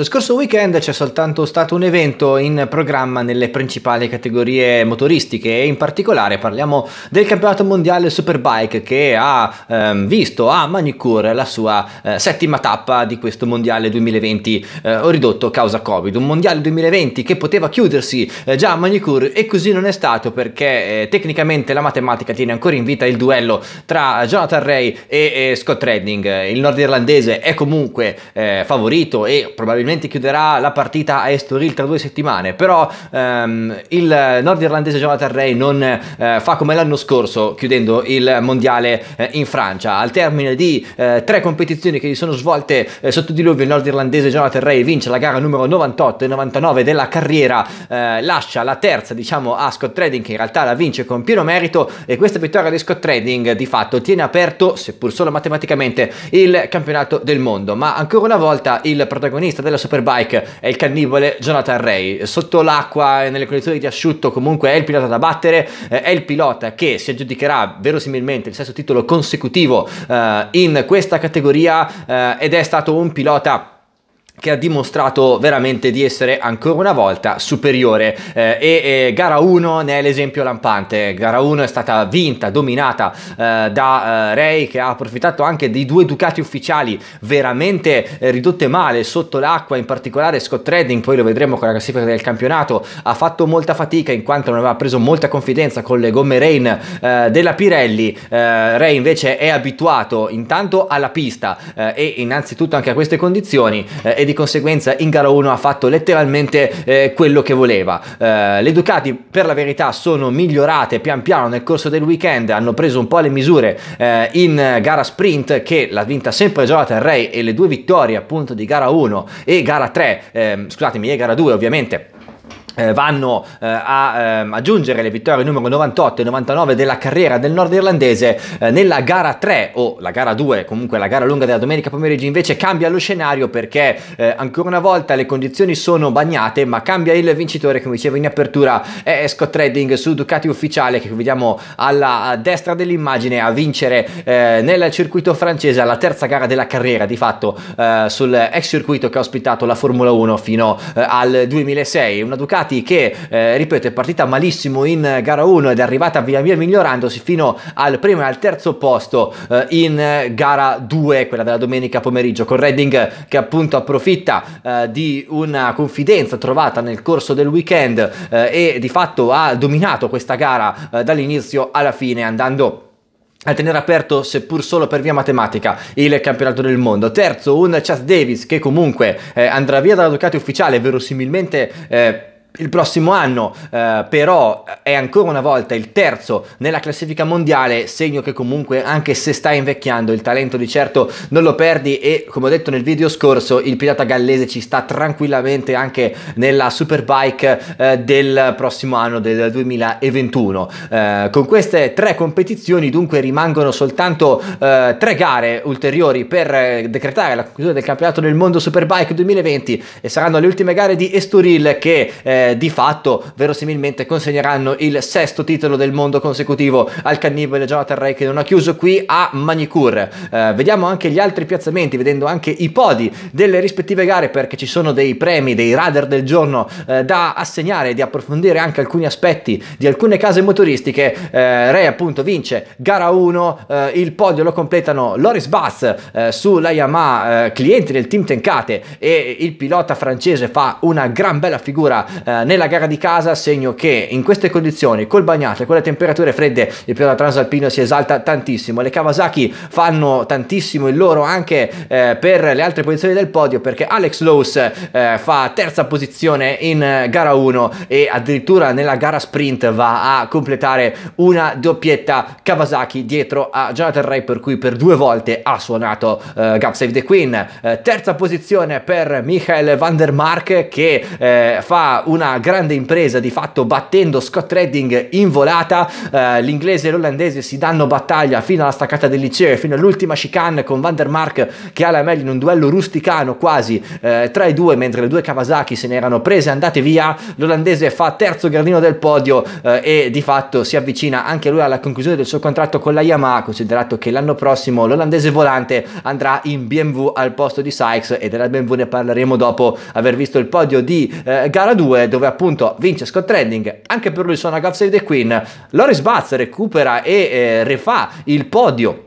Lo scorso weekend c'è soltanto stato un evento in programma nelle principali categorie motoristiche e in particolare parliamo del campionato mondiale Superbike che ha ehm, visto a Manicure la sua eh, settima tappa di questo mondiale 2020 eh, o ridotto causa Covid. Un mondiale 2020 che poteva chiudersi eh, già a Manicure e così non è stato perché eh, tecnicamente la matematica tiene ancora in vita il duello tra Jonathan Ray e, e Scott Redding. Il nordirlandese è comunque eh, favorito e probabilmente probabilmente chiuderà la partita a Estoril tra due settimane, però ehm, il nordirlandese Jonathan Ray non eh, fa come l'anno scorso chiudendo il mondiale eh, in Francia. Al termine di eh, tre competizioni che si sono svolte eh, sotto diluvio, il nordirlandese Jonathan Ray vince la gara numero 98 e 99 della carriera, eh, lascia la terza diciamo a Scott Trading che in realtà la vince con pieno merito e questa vittoria di Scott Trading di fatto tiene aperto, seppur solo matematicamente, il campionato del mondo. Ma ancora una volta il protagonista della Superbike è il cannibale Jonathan Ray. Sotto l'acqua e nelle condizioni di asciutto comunque è il pilota da battere, eh, è il pilota che si aggiudicherà verosimilmente il sesto titolo consecutivo eh, in questa categoria eh, ed è stato un pilota che ha dimostrato veramente di essere ancora una volta superiore eh, e, e, eh, gara 1 ne è l'esempio lampante gara 1 è stata vinta dominata eh, da eh, Ray che ha approfittato anche di due Ducati ufficiali veramente eh, ridotte male sotto l'acqua in particolare Scott Redding poi lo vedremo con la classifica del campionato ha fatto molta fatica in quanto non aveva preso molta confidenza con le gomme Rain eh, della Pirelli Ray invece è abituato intanto alla pista e innanzitutto anche a queste condizioni eh, di conseguenza in gara 1 ha fatto letteralmente eh, quello che voleva. Eh, le Ducati per la verità sono migliorate pian piano nel corso del weekend, hanno preso un po' le misure eh, in gara sprint che l'ha vinta sempre Jonathan Ray e le due vittorie appunto di gara 1 e gara 3, ehm, scusatemi, e gara 2 ovviamente eh, vanno eh, a eh, aggiungere le vittorie numero 98 e 99 della carriera del nordirlandese eh, nella gara 3 o la gara 2 comunque la gara lunga della domenica pomeriggio invece cambia lo scenario perché eh, ancora una volta le condizioni sono bagnate ma cambia il vincitore come dicevo in apertura è Scott Redding su Ducati ufficiale che vediamo alla destra dell'immagine a vincere eh, nel circuito francese alla terza gara della carriera di fatto sul ex circuito che ha ospitato la Formula 1 fino al 2006 una Ducati Cerati che, eh, ripeto, è partita malissimo in gara 1 ed è arrivata via via migliorandosi fino al primo e al terzo posto eh, in gara 2, quella della domenica pomeriggio, con Redding che appunto approfitta eh, di una confidenza trovata nel corso del weekend eh, e di fatto ha dominato questa gara eh, dall'inizio alla fine andando a tenere aperto, seppur solo per via matematica, il campionato del mondo. Terzo, un Chas Davis che comunque eh, andrà via dalla Ducati ufficiale, verosimilmente... Eh, il prossimo anno, eh, però eh, è ancora una volta il terzo nella classifica mondiale, segno che comunque anche se sta invecchiando il talento di certo non lo perdi e come ho detto nel video scorso il pilota gallese ci sta tranquillamente anche nella Superbike eh, del prossimo anno del 2021. Eh, con queste tre competizioni dunque rimangono soltanto eh, tre gare ulteriori per eh, decretare la conclusione del campionato del mondo Superbike 2020 e saranno le ultime gare di Estoril che eh, di fatto verosimilmente consegneranno il sesto titolo del mondo consecutivo al cannibale Jonathan Ray che non ha chiuso qui a Manicure. Eh, vediamo anche gli altri piazzamenti, vedendo anche i podi delle rispettive gare perché ci sono dei premi, dei radar del giorno eh, da assegnare e di approfondire anche alcuni aspetti di alcune case motoristiche. Eh, Ray appunto vince gara 1, eh, il podio lo completano Loris Bass eh, sulla Yamaha, clienti del team Tencate e il pilota francese fa una gran bella figura eh, nella gara di casa segno che in queste condizioni col bagnato e con le temperature fredde il pilota transalpino si esalta tantissimo le Kawasaki fanno tantissimo il loro anche eh, per le altre posizioni del podio perché Alex Lowe's eh, fa terza posizione in eh, gara 1 e addirittura nella gara sprint va a completare una doppietta Kawasaki dietro a Jonathan Ray per cui per due volte ha suonato eh, God Save the Queen eh, terza posizione per Michael Van der Mark che fa una una grande impresa di fatto battendo Scott Redding in volata, eh, l'inglese e l'olandese si danno battaglia fino alla staccata del liceo e fino all'ultima chicane con Van der Mark che ha la meglio in un duello rusticano quasi eh, tra i due mentre le due Kawasaki se ne erano prese e andate via, l'olandese fa terzo gradino del podio eh, e di fatto si avvicina anche lui alla conclusione del suo contratto con la Yamaha considerato che l'anno prossimo l'olandese volante andrà in BMW al posto di Sykes e della BMW ne parleremo dopo aver visto il podio di eh, gara 2 dove appunto vince Scott Redding, anche per lui suona God Save the Queen, Loris Buzz recupera e eh, rifà il podio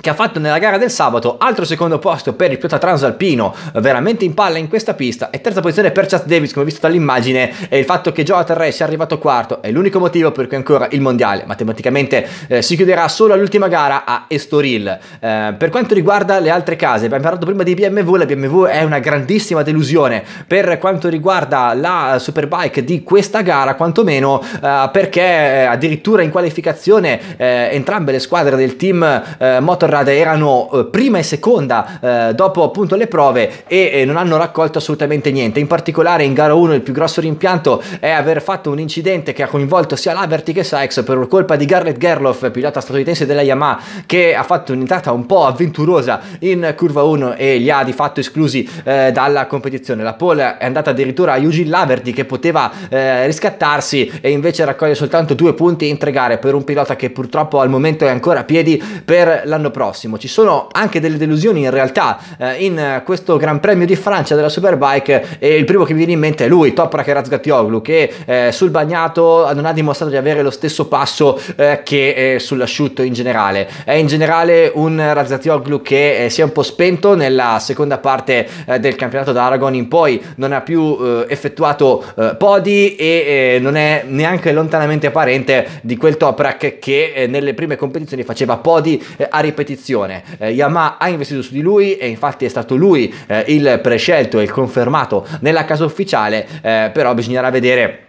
che ha fatto nella gara del sabato, altro secondo posto per il pilota transalpino, veramente in palla in questa pista, e terza posizione per Chad Davis, come visto dall'immagine, e il fatto che Jonathan Ray sia arrivato quarto è l'unico motivo per cui ancora il mondiale matematicamente eh, si chiuderà solo all'ultima gara a Estoril. Eh, per quanto riguarda le altre case, abbiamo parlato prima di BMW, la BMW è una grandissima delusione per quanto riguarda la Superbike di questa gara, quantomeno eh, perché eh, addirittura in qualificazione eh, entrambe le squadre del team eh, Motor Torrada erano eh, prima e seconda eh, dopo appunto le prove e eh, non hanno raccolto assolutamente niente. In particolare in gara 1 il più grosso rimpianto è aver fatto un incidente che ha coinvolto sia Laverty che Sykes per colpa di Garrett Gerloff, pilota statunitense della Yamaha, che ha fatto un'entrata un po' avventurosa in curva 1 e li ha di fatto esclusi eh, dalla competizione. La pole è andata addirittura a Eugene Laverty che poteva eh, riscattarsi e invece raccoglie soltanto due punti in tre gare per un pilota che purtroppo al momento è ancora a piedi per l'anno prossimo prossimo. Ci sono anche delle delusioni in realtà eh, in eh, questo Gran Premio di Francia della Superbike e il primo che mi viene in mente è lui, Toprak Razgatioglu, che eh, sul bagnato eh, non ha dimostrato di avere lo stesso passo eh, che eh, sull'asciutto in generale. È in generale un Razgatioglu che si è un po' spento nella seconda parte del campionato d'Aragon in poi, non ha più effettuato podi e non è neanche lontanamente parente di quel Toprak che nelle prime competizioni faceva podi a ripetizione competizione. Eh, Yamaha ha investito su di lui e infatti è stato lui eh, il prescelto e il confermato nella casa ufficiale, eh, però bisognerà vedere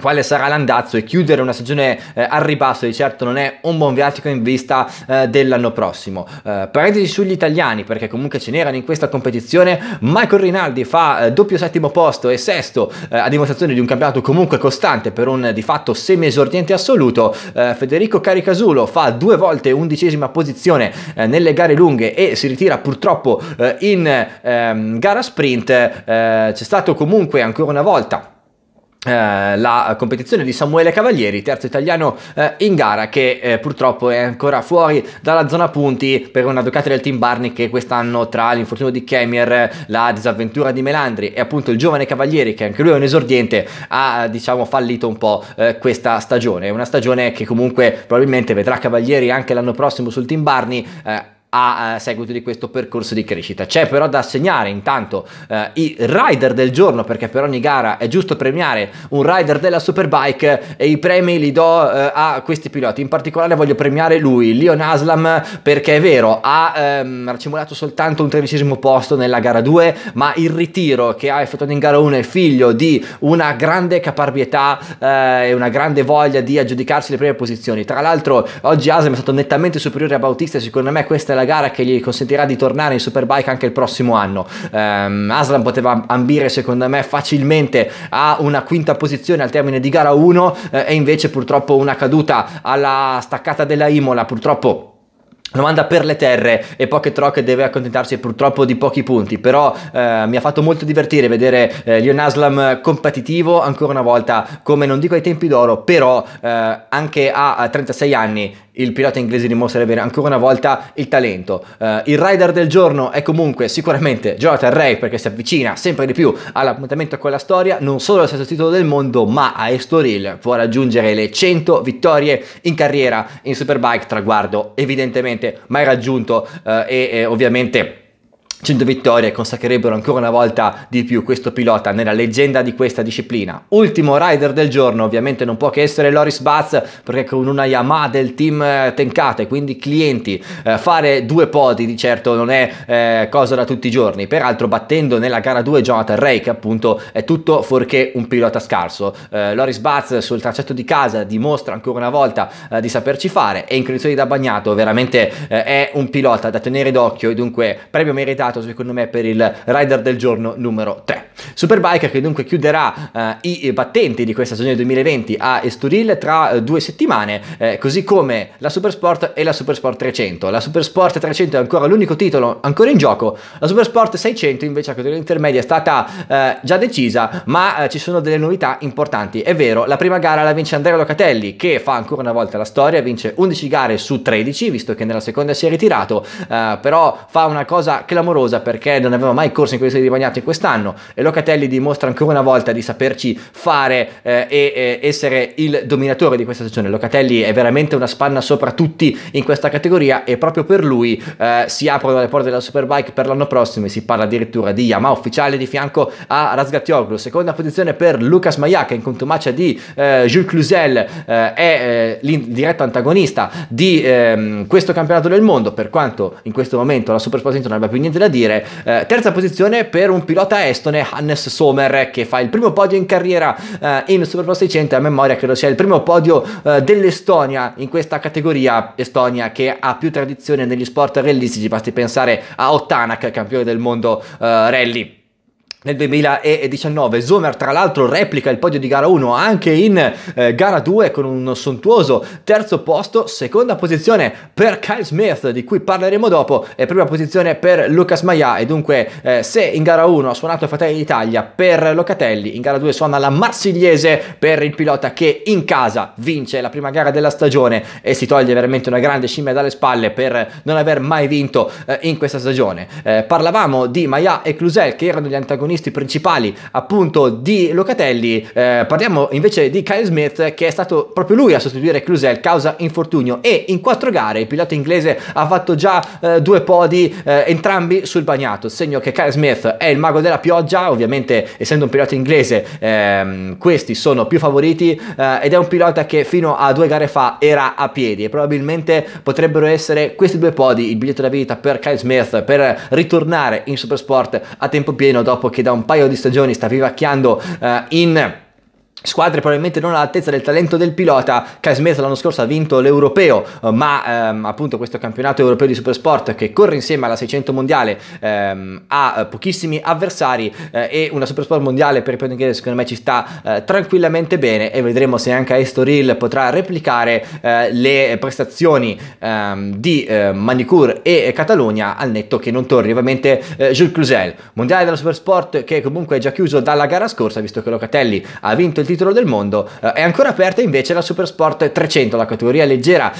quale sarà l'andazzo e chiudere una stagione eh, al ribasso di certo non è un buon viatico in vista eh, dell'anno prossimo. Eh, parentesi sugli italiani perché comunque ce n'erano in questa competizione, Michael Rinaldi fa eh, doppio settimo posto e sesto eh, a dimostrazione di un campionato comunque costante per un di fatto semi esordiente assoluto, eh, Federico Caricasulo fa due volte undicesima posizione nelle gare lunghe e si ritira purtroppo in ehm, gara sprint, c'è stato comunque ancora una volta eh, la competizione di Samuele Cavalieri, terzo italiano eh, in gara, che eh, purtroppo è ancora fuori dalla zona punti per una Ducati del team Barney che quest'anno tra l'infortunio di Kemier, la disavventura di Melandri e appunto il giovane Cavalieri, che anche lui è un esordiente, ha diciamo fallito un po' eh, questa stagione. Una stagione che comunque probabilmente vedrà Cavalieri anche l'anno prossimo sul team Barney eh, a, eh, seguito di questo percorso di crescita. C'è però da segnare intanto eh, i rider del giorno perché per ogni gara è giusto premiare un rider della Superbike e i premi li do eh, a questi piloti. In particolare voglio premiare lui, Leon Aslam, perché è vero, ha ehm, accumulato soltanto un tredicesimo posto nella gara 2, ma il ritiro che ha effettuato in gara 1 è figlio di una grande caparbietà eh, e una grande voglia di aggiudicarsi le prime posizioni. Tra l'altro oggi Aslam è stato nettamente superiore a Bautista e secondo me questa è la la gara che gli consentirà di tornare in Superbike anche il prossimo anno. Um, Aslan poteva ambire secondo me facilmente a una quinta posizione al termine di gara 1 eh, e invece purtroppo una caduta alla staccata della Imola, purtroppo lo manda per le terre e Pocket Rock deve accontentarsi purtroppo di pochi punti però eh, mi ha fatto molto divertire vedere eh, Leon Aslam competitivo ancora una volta come non dico ai tempi d'oro però eh, anche a, a 36 anni il pilota inglese dimostra di avere ancora una volta il talento. Uh, il rider del giorno è comunque sicuramente Jonathan Ray perché si avvicina sempre di più all'appuntamento con la storia, non solo al sesto titolo del mondo ma a Estoril può raggiungere le 100 vittorie in carriera in Superbike, traguardo evidentemente mai raggiunto uh, e eh, ovviamente 100 vittorie consacrerebbero ancora una volta di più questo pilota nella leggenda di questa disciplina. Ultimo rider del giorno ovviamente non può che essere Loris Batz perché con una Yamaha del team eh, Tenkate, quindi clienti, eh, fare due podi di certo non è eh, cosa da tutti i giorni, peraltro battendo nella gara 2 Jonathan Ray che appunto è tutto fuorché un pilota scarso. Eh, Loris Batz sul tracciato di casa dimostra ancora una volta eh, di saperci fare e in condizioni da bagnato veramente eh, è un pilota da tenere d'occhio e dunque premio meritato candidato secondo me per il rider del giorno numero 3. Superbike che dunque chiuderà eh, i battenti di questa stagione 2020 a Esturil tra eh, due settimane, eh, così come la Supersport e la Supersport 300. La Supersport 300 è ancora l'unico titolo ancora in gioco, la Supersport 600 invece a categoria intermedia è stata eh, già decisa, ma eh, ci sono delle novità importanti. È vero, la prima gara la vince Andrea Locatelli che fa ancora una volta la storia, vince 11 gare su 13, visto che nella seconda si è ritirato, eh, però fa una cosa clamorosa clamorosa perché non aveva mai corso in questi serie di bagnate quest'anno e Locatelli dimostra ancora una volta di saperci fare eh, e essere il dominatore di questa stagione. Locatelli è veramente una spanna sopra tutti in questa categoria e proprio per lui eh, si aprono le porte della Superbike per l'anno prossimo e si parla addirittura di Yamaha ufficiale di fianco a Razgatioglu. Seconda posizione per Lucas Maiac in contumacia di eh, Jules Clusel eh, è eh, il diretto antagonista di ehm, questo campionato del mondo, per quanto in questo momento la Super Supersport non abbia più niente da dire. Eh, terza posizione per un pilota estone, Hannes Sommer, che fa il primo podio in carriera eh, in Superbro 600. A memoria credo sia il primo podio eh, dell'Estonia in questa categoria. Estonia che ha più tradizione negli sport rallistici, basti pensare a Ottanak, campione del mondo eh, rally nel 2019 Zomer tra l'altro replica il podio di gara 1 anche in eh, gara 2 con un sontuoso terzo posto, seconda posizione per Kyle Smith di cui parleremo dopo e prima posizione per Lucas Maia e dunque eh, se in gara 1 ha suonato Fratelli d'Italia per Locatelli, in gara 2 suona la Marsigliese per il pilota che in casa vince la prima gara della stagione e si toglie veramente una grande scimmia dalle spalle per non aver mai vinto eh, in questa stagione. Eh, parlavamo di Maia e Clusel che erano gli antagonisti protagonisti principali appunto di Locatelli, eh, parliamo invece di Kyle Smith che è stato proprio lui a sostituire Clusel causa infortunio e in quattro gare il pilota inglese ha fatto già eh, due podi eh, entrambi sul bagnato, segno che Kyle Smith è il mago della pioggia, ovviamente essendo un pilota inglese ehm, questi sono più favoriti eh, ed è un pilota che fino a due gare fa era a piedi e probabilmente potrebbero essere questi due podi il biglietto da vita per Kyle Smith per ritornare in Supersport a tempo pieno dopo che che da un paio di stagioni sta vivacchiando eh, in squadre probabilmente non all'altezza del talento del pilota Kai Smith l'anno scorso ha vinto l'europeo eh, ma ehm, appunto questo campionato europeo di supersport che corre insieme alla 600 mondiale ehm, ha eh, pochissimi avversari eh, e una supersport mondiale per il Pionighere secondo me ci sta eh, tranquillamente bene e vedremo se anche Estoril potrà replicare eh, le prestazioni ehm, di eh, Manicur e Catalogna al netto che non torni ovviamente eh, Jules Clusel mondiale della supersport che comunque è già chiuso dalla gara scorsa visto che Locatelli ha vinto il titolo del mondo. Eh, è ancora aperta invece la Supersport 300, la categoria leggera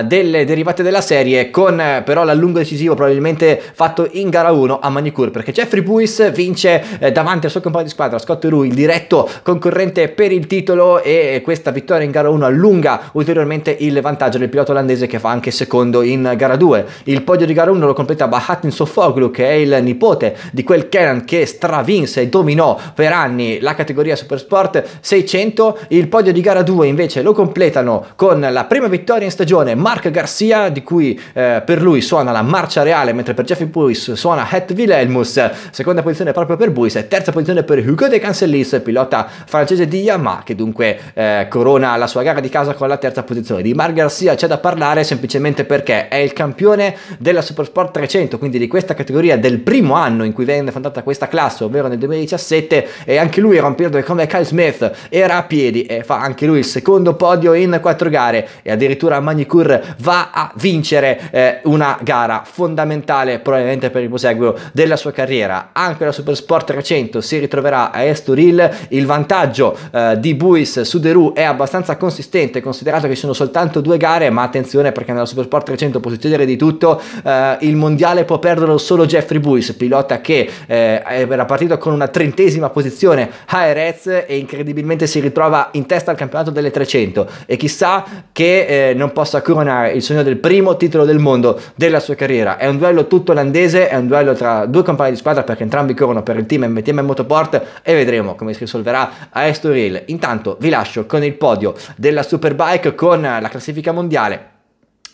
eh, delle derivate della serie, con eh, però l'allungo decisivo probabilmente fatto in gara 1 a Manicure, perché Jeffrey Puis vince eh, davanti al suo compagno di squadra Scott Rui, il diretto concorrente per il titolo e questa vittoria in gara 1 allunga ulteriormente il vantaggio del pilota olandese che fa anche secondo in gara 2. Il podio di gara 1 lo completa Bahatin Sofoglu che è il nipote di quel Kenan che stravinse e dominò per anni la categoria Supersport 6 600, il podio di gara 2 invece lo completano con la prima vittoria in stagione Mark Garcia, di cui eh, per lui suona la marcia reale, mentre per Jeffy Buis suona Het Wilhelmus, seconda posizione proprio per Buis e terza posizione per Hugo De Cancellis, pilota francese di Yamaha, che dunque eh, corona la sua gara di casa con la terza posizione. Di Mark Garcia c'è da parlare semplicemente perché è il campione della Supersport 300, quindi di questa categoria del primo anno in cui venne fondata questa classe, ovvero nel 2017, e anche lui era un periodo come Kyle Smith era a piedi e fa anche lui il secondo podio in quattro gare e addirittura Magnicur va a vincere eh, una gara fondamentale probabilmente per il proseguo della sua carriera. Anche la Supersport 300 si ritroverà a Estoril, il vantaggio eh, di Buis su Deru è abbastanza consistente considerato che ci sono soltanto due gare ma attenzione perché nella Supersport 300 può succedere di tutto, eh, il mondiale può perderlo solo Jeffrey Buis, pilota che eh, era partito con una trentesima posizione a Erez e incredibilmente probabilmente si ritrova in testa al campionato delle 300 e chissà che eh, non possa coronare il sogno del primo titolo del mondo della sua carriera. È un duello tutto olandese, è un duello tra due compagni di squadra perché entrambi corrono per il team MTM Motoport e vedremo come si risolverà a Estoril. Intanto vi lascio con il podio della Superbike con la classifica mondiale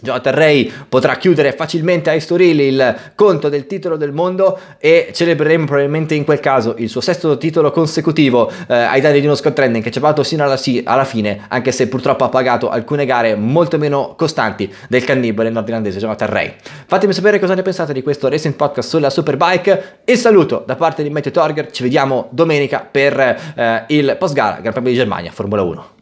Jonathan Ray potrà chiudere facilmente a Estoril il conto del titolo del mondo e celebreremo probabilmente in quel caso il suo sesto titolo consecutivo eh, ai danni di uno Scott Trending che ci ha provato sino alla, sì, alla, fine, anche se purtroppo ha pagato alcune gare molto meno costanti del cannibale nordirlandese Jonathan Ray. Fatemi sapere cosa ne pensate di questo recent Podcast sulla Superbike e saluto da parte di Matthew Torger, ci vediamo domenica per eh, il post gara Gran Premio di Germania Formula 1.